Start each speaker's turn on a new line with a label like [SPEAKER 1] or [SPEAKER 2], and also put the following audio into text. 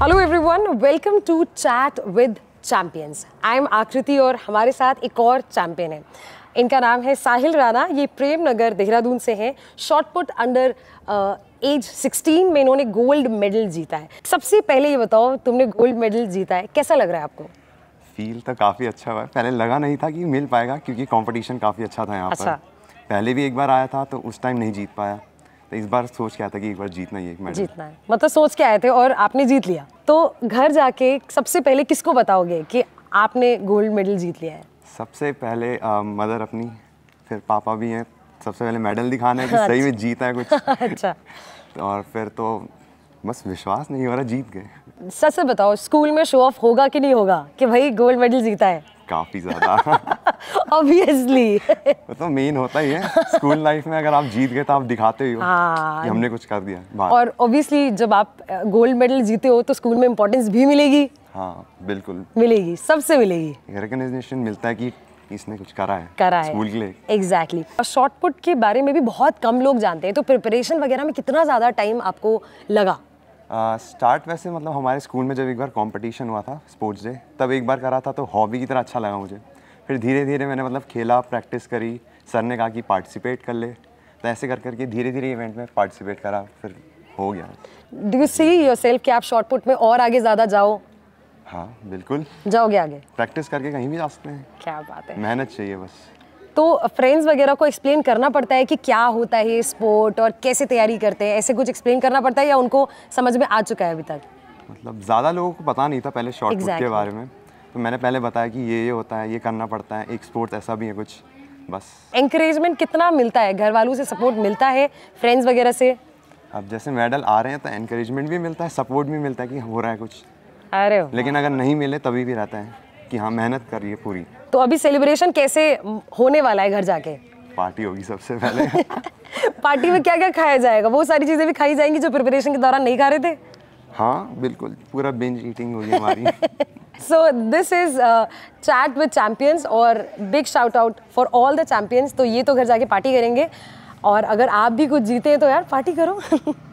[SPEAKER 1] Hello everyone welcome to chat with champions I am Aakriti और हमारे साथ एक और चैम्पियन है इनका नाम है साहिल राणा ये प्रेम नगर देहरादून से हैं शॉर्टपुट अंडर एज 16 में इन्होंने गोल्ड मेडल जीता है सबसे पहले ये बताओ तुमने गोल्ड मेडल जीता है कैसा लग रहा है आपको
[SPEAKER 2] फील तो काफ़ी अच्छा हुआ पहले लगा नहीं था कि मिल पाएगा क्योंकि कंपटीशन काफ़ी अच्छा था यहाँ अच्छा। पर पहले भी एक बार आया था तो उस टाइम नहीं जीत पाया तो इस बार सोच के आया था कि एक बार जीतना ही एक मैडल
[SPEAKER 1] जीतना है मतलब सोच के आए थे और आपने जीत लिया तो घर जाके सबसे पहले किसको बताओगे कि आपने गोल्ड मेडल जीत लिया है
[SPEAKER 2] सबसे पहले आ, मदर अपनी फिर पापा भी हैं सबसे पहले मेडल दिखाना है कि सही में अच्छा। जीता है कुछ अच्छा तो और फिर तो बस विश्वास नहीं हो रहा जीत गए
[SPEAKER 1] सच से बताओ स्कूल में शो ऑफ होगा कि नहीं होगा कि भाई गोल्ड मेडल जीता है
[SPEAKER 2] काफ़ी ज़्यादा
[SPEAKER 1] ऑब्वियसली
[SPEAKER 2] तो मेन होता ही है स्कूल लाइफ में अगर आप जीत गए तो आप दिखाते ही हो हाँ। कि हमने कुछ कर दिया और
[SPEAKER 1] ऑब्वियसली जब आप गोल्ड मेडल जीते हो तो स्कूल में इम्पोर्टेंस भी मिलेगी
[SPEAKER 2] हाँ बिल्कुल मिलेगी
[SPEAKER 1] सबसे मिलेगी
[SPEAKER 2] रिकॉग्निशन मिलता है कि इसने कुछ करा है करा है स्कूल के लिए
[SPEAKER 1] एग्जैक्टली exactly. और शॉर्ट पुट के बारे में भी बहुत कम लोग जानते हैं तो प्रिपरेशन वगैरह में कितना ज़्यादा टाइम आपको लगा
[SPEAKER 2] स्टार्ट uh, वैसे मतलब हमारे स्कूल में जब एक बार कंपटीशन हुआ था स्पोर्ट्स डे तब एक बार करा था तो हॉबी की तरह अच्छा लगा मुझे फिर धीरे धीरे मैंने मतलब खेला प्रैक्टिस करी सर ने कहा कि पार्टिसिपेट कर ले तो ऐसे कर करके धीरे धीरे इवेंट में पार्टिसिपेट करा फिर हो गया
[SPEAKER 1] डू यू सी सेल्फ कि आप शॉर्टपुट में और आगे ज़्यादा जाओ
[SPEAKER 2] हाँ बिल्कुल जाओगे आगे प्रैक्टिस करके कहीं भी जा सकते हैं क्या बात है मेहनत चाहिए बस
[SPEAKER 1] तो फ्रेंड्स वगैरह को एक्सप्लेन करना पड़ता है कि क्या होता है स्पोर्ट और कैसे तैयारी करते हैं ऐसे कुछ एक्सप्लेन करना पड़ता है या उनको समझ में आ चुका है अभी तक
[SPEAKER 2] मतलब ज़्यादा लोगों को पता नहीं था पहले शॉर्ट exactly. के बारे में तो मैंने पहले बताया कि ये ये होता है ये करना पड़ता है एक स्पोर्ट ऐसा भी है कुछ बस
[SPEAKER 1] इंकरेजमेंट कितना मिलता है घर वालों से सपोर्ट मिलता है फ्रेंड्स वगैरह से
[SPEAKER 2] अब जैसे मेडल आ रहे हैं तो इनक्रेजमेंट भी मिलता है सपोर्ट भी मिलता है कि हो रहा है कुछ अरे लेकिन अगर नहीं मिले तभी भी रहता है कि हाँ मेहनत कर रही है पूरी
[SPEAKER 1] तो अभी सेलिब्रेशन कैसे होने वाला है घर जाके
[SPEAKER 2] पार्टी होगी सबसे पहले
[SPEAKER 1] पार्टी में क्या क्या खाया जाएगा वो सारी चीज़ें भी खाई जाएंगी जो प्रिपरेशन के दौरान नहीं खा रहे थे
[SPEAKER 2] हाँ बिल्कुल पूरा बिंज ईटिंग होगी हमारी
[SPEAKER 1] so this is chat with champions और big shout out for all the champions तो ये तो घर जाके पार्टी करेंगे और अगर आप भी कुछ जीते हैं तो यार पार्टी करो